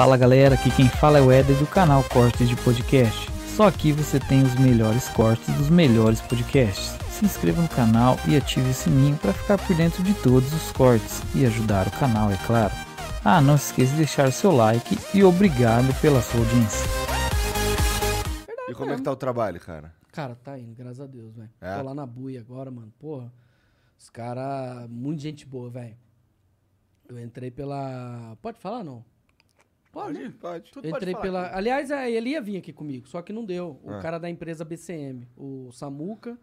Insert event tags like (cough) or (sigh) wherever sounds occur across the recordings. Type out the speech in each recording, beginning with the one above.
Fala galera, aqui quem fala é o Eder do canal Cortes de Podcast. Só aqui você tem os melhores cortes dos melhores podcasts. Se inscreva no canal e ative o sininho para ficar por dentro de todos os cortes e ajudar o canal, é claro. Ah, não se esqueça de deixar o seu like e obrigado pela sua audiência. E como é que tá o trabalho, cara? Cara, tá indo, graças a Deus, velho. É? Tô lá na buia agora, mano. Porra, os caras, muita gente boa, velho. Eu entrei pela. Pode falar, não? Pode, pode. Tudo Entrei pode pela. Aliás, ele ia vir aqui comigo, só que não deu. O ah. cara da empresa BCM, o Samuca,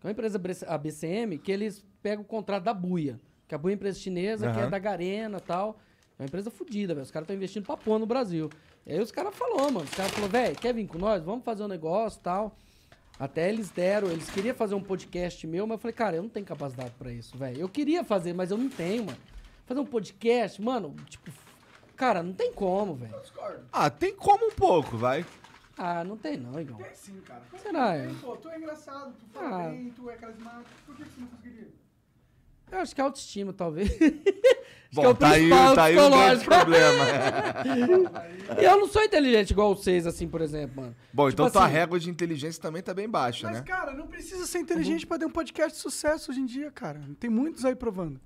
que é uma empresa a BCM, que eles pegam o contrato da Buia, que a Buia é uma empresa chinesa, uhum. que é da Garena e tal. É uma empresa fodida, velho. Os caras estão investindo pra pôr no Brasil. E aí os caras falaram, mano. Os caras falaram, velho, quer vir com nós? Vamos fazer um negócio e tal. Até eles deram, eles queriam fazer um podcast meu, mas eu falei, cara, eu não tenho capacidade para isso, velho. Eu queria fazer, mas eu não tenho, mano. Fazer um podcast, mano, tipo, Cara, não tem como, velho. Ah, tem como um pouco, vai. Ah, não tem não, Igor. Tem sim, cara. Será? É? Tem, pô, tu é engraçado, tu fala ah. bem, tu é carismático. Por que você não conseguiria? Eu acho que é autoestima, talvez. (laughs) É Bom, é tá aí, tá aí grande problema. (laughs) e eu não sou inteligente igual vocês, assim, por exemplo, mano. Bom, tipo então assim, tua régua de inteligência também tá bem baixa, mas, né? Mas, cara, não precisa ser inteligente uhum. pra ter um podcast de sucesso hoje em dia, cara. Tem muitos aí provando.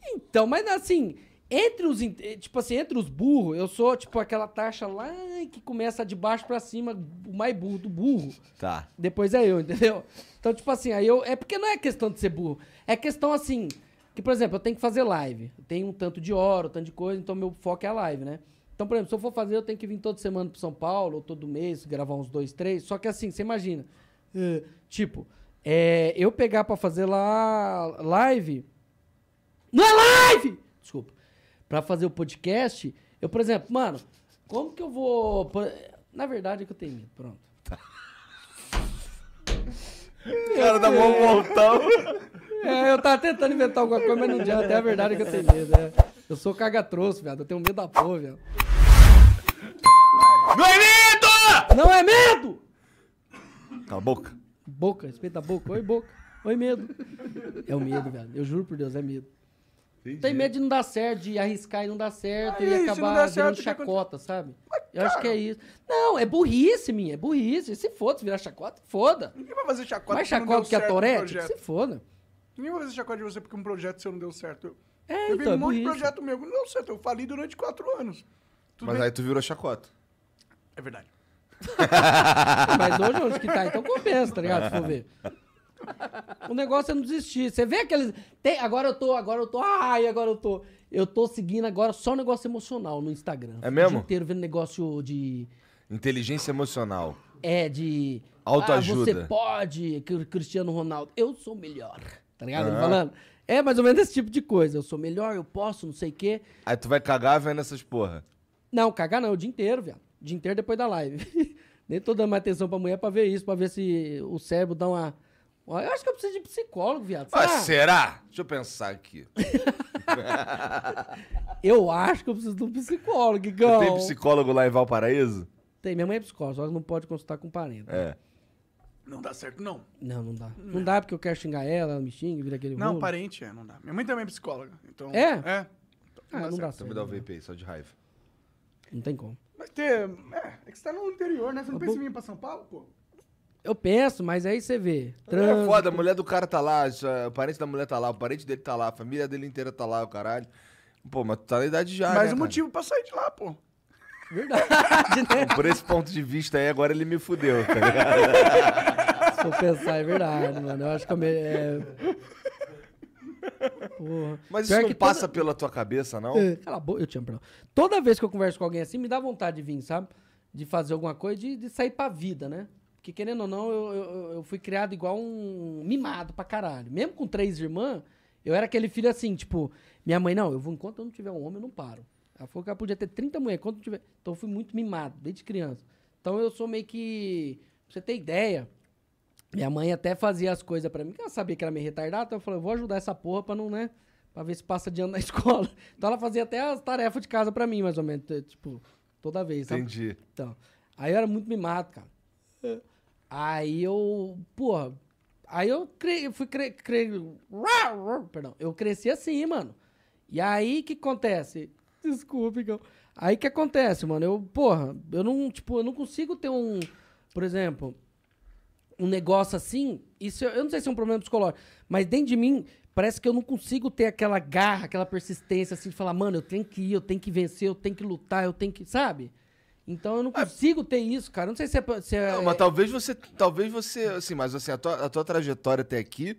Então, mas assim, entre os, eh, tipo assim, entre os burros, eu sou tipo aquela taxa lá que começa de baixo para cima, o mais burro do burro. Tá. Depois é eu, (laughs) entendeu? Então, tipo assim, aí eu. É porque não é questão de ser burro. É questão assim. Que, por exemplo, eu tenho que fazer live. Eu tenho um tanto de hora, um tanto de coisa, então meu foco é a live, né? Então, por exemplo, se eu for fazer, eu tenho que vir toda semana pro São Paulo, ou todo mês, gravar uns dois, três. Só que assim, você imagina. Uh, tipo, é, eu pegar para fazer lá live. Não é live! Desculpa para fazer o podcast, eu, por exemplo, mano, como que eu vou. Na verdade é que eu tenho medo, pronto. cara dá mó montão. É, eu tava tentando inventar alguma coisa, mas não adianta. É a verdade que eu tenho medo. É. Eu sou caga-troço, viado. Eu tenho medo da porra, viado. Não é medo! Não é medo! Cala a boca. Boca, respeita a boca. Oi, boca. Oi, medo. É o medo, velho. Eu juro por Deus, é medo. Entendi. Tem medo de não dar certo, de arriscar e não dar certo, e acabar dando chacota, que... sabe? Mas, eu acho que é isso. Não, é burrice, minha, é burrice. Se foda, se virar chacota, foda. Ninguém vai fazer chacota Mais chacota que a Torete, se foda. Ninguém vai fazer chacota de você porque um projeto seu não deu certo. É, eu então, vi um monte de projeto meu não deu certo. Eu falei durante quatro anos. Tudo Mas bem? aí tu virou chacota. É verdade. (laughs) Mas hoje, hoje que tá, então compensa, tá ligado? Se for ver. O negócio é não desistir. Você vê aqueles. Tem, agora eu tô, agora eu tô. Ai, agora eu tô. Eu tô seguindo agora só negócio emocional no Instagram. É mesmo? O dia inteiro vendo negócio de. Inteligência emocional. É, de. Autoajuda. Ah, você pode, Cristiano Ronaldo. Eu sou melhor. Tá ligado? Uhum. Ele ah. falando. É mais ou menos esse tipo de coisa. Eu sou melhor, eu posso, não sei o quê. Aí tu vai cagar vendo essas porra. Não, cagar não, o dia inteiro, velho. O dia inteiro depois da live. (laughs) Nem tô dando mais atenção pra mulher pra ver isso, pra ver se o cérebro dá uma eu acho que eu preciso de psicólogo, viado. será? Deixa eu pensar aqui. (laughs) eu acho que eu preciso de um psicólogo, Igão. Tem psicólogo lá em Valparaíso? Tem, minha mãe é psicóloga, só que não pode consultar com parente. É. Não dá certo, não. Não, não dá. Não, dá porque eu quero xingar ela, ela me xinga, vira aquele Não, rolo. parente é, não dá. Minha mãe também é psicóloga, então... É? É. Então, ah, não, não dá certo. Então me dá o VP aí, só de raiva. Não tem como. Mas ter... É, é que você tá no interior, né? Você não tá pensa em vir pra São Paulo, pô? Eu penso, mas aí você vê. Trânsito. É foda, a mulher do cara tá lá, o parente da mulher tá lá, o parente dele tá lá, a família dele inteira tá lá, o caralho. Pô, mas tu tá na idade já. Mas né, um motivo pra sair de lá, pô. Verdade, né? (laughs) Por esse ponto de vista aí, agora ele me fudeu, tá ligado? Se eu pensar, é verdade, mano. Eu acho que eu me... é. Porra. Mas Pior isso não passa toda... pela tua cabeça, não? É, cala a boca, eu tinha problema. Toda vez que eu converso com alguém assim, me dá vontade de vir, sabe? De fazer alguma coisa, de, de sair pra vida, né? Porque, querendo ou não, eu, eu, eu, fui criado igual um mimado pra caralho. Mesmo com três irmãs, eu era aquele filho assim, tipo, minha mãe, não, eu vou enquanto eu não tiver um homem, eu não paro. Ela falou que ela podia ter 30 mulheres, enquanto eu tiver. Então eu fui muito mimado, desde criança. Então eu sou meio que. Pra você ter ideia, minha mãe até fazia as coisas para mim, que ela sabia que era meio retardada, então eu falei, eu vou ajudar essa porra pra não, né? Pra ver se passa de ano na (laughs) escola. Então ela fazia até as tarefas de casa para mim, mais ou menos. Tipo, toda vez. Entendi. Então. Aí eu era muito mimado, cara. Aí eu, porra, aí eu cre... fui cre... cre... Perdão, eu cresci assim, mano. E aí que acontece? Desculpe, eu... Aí que acontece, mano? Eu, porra, eu não, tipo, eu não consigo ter um, por exemplo, um negócio assim, isso eu não sei se é um problema psicológico, mas dentro de mim parece que eu não consigo ter aquela garra, aquela persistência assim de falar, mano, eu tenho que ir, eu tenho que vencer, eu tenho que lutar, eu tenho que, sabe? Então eu não é. consigo ter isso, cara. Não sei se é. Se é... Não, mas talvez você. Talvez você. Assim, mas assim, a tua, a tua trajetória até aqui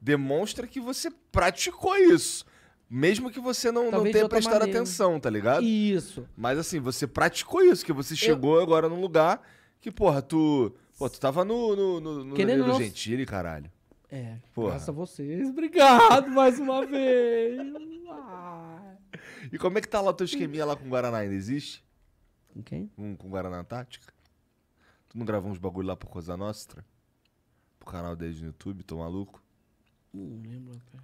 demonstra que você praticou isso. Mesmo que você não, não tenha prestado atenção, tá ligado? Isso. Mas assim, você praticou isso, que você chegou eu... agora num lugar que, porra, tu. Pô, tu tava no. no, no, no Querendo Gentili, caralho. É. Porra. Graças a vocês. Obrigado mais uma vez. Ah. (laughs) E como é que tá lá o teu esqueminha lá com o Guaraná? Ainda existe? Com quem? Um com Guaraná Tática. Tu não gravou uns bagulho lá por Coisa Nostra? Pro canal deles no YouTube, tô maluco? Não lembro até.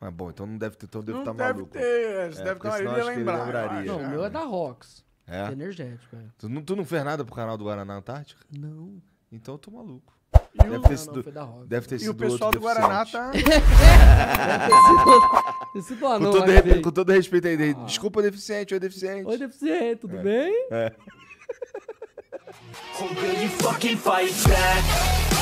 Mas ah, bom, então não deve ter, então tá deve estar tá maluco. Ter, é, deve ter, deve estar lembrar. Não, o meu é da Rox. É? Energético, é. Tu não, tu não fez nada pro canal do Guaraná Antártica? Não. Então eu tô maluco. E deve, o... ter sido, ah, não, tá- (laughs) deve ter sido. E o pessoal do Guaraná tá. deve ter sido, sido anão, com, todo re... com todo respeito aí, ah. desculpa, deficiente, oi, deficiente. Oi, deficiente, tudo é. bem? É. fucking fight back.